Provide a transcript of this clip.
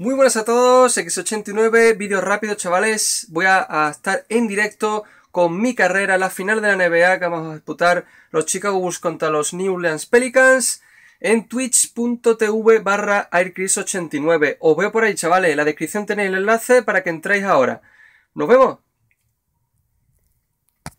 Muy buenas a todos, X89, vídeo rápido chavales, voy a, estar en directo con mi carrera, la final de la NBA que vamos a disputar los Chicago Bulls contra los New Orleans Pelicans en twitch.tv barra aircris89. Os veo por ahí chavales, en la descripción tenéis el enlace para que entréis ahora. ¡Nos vemos!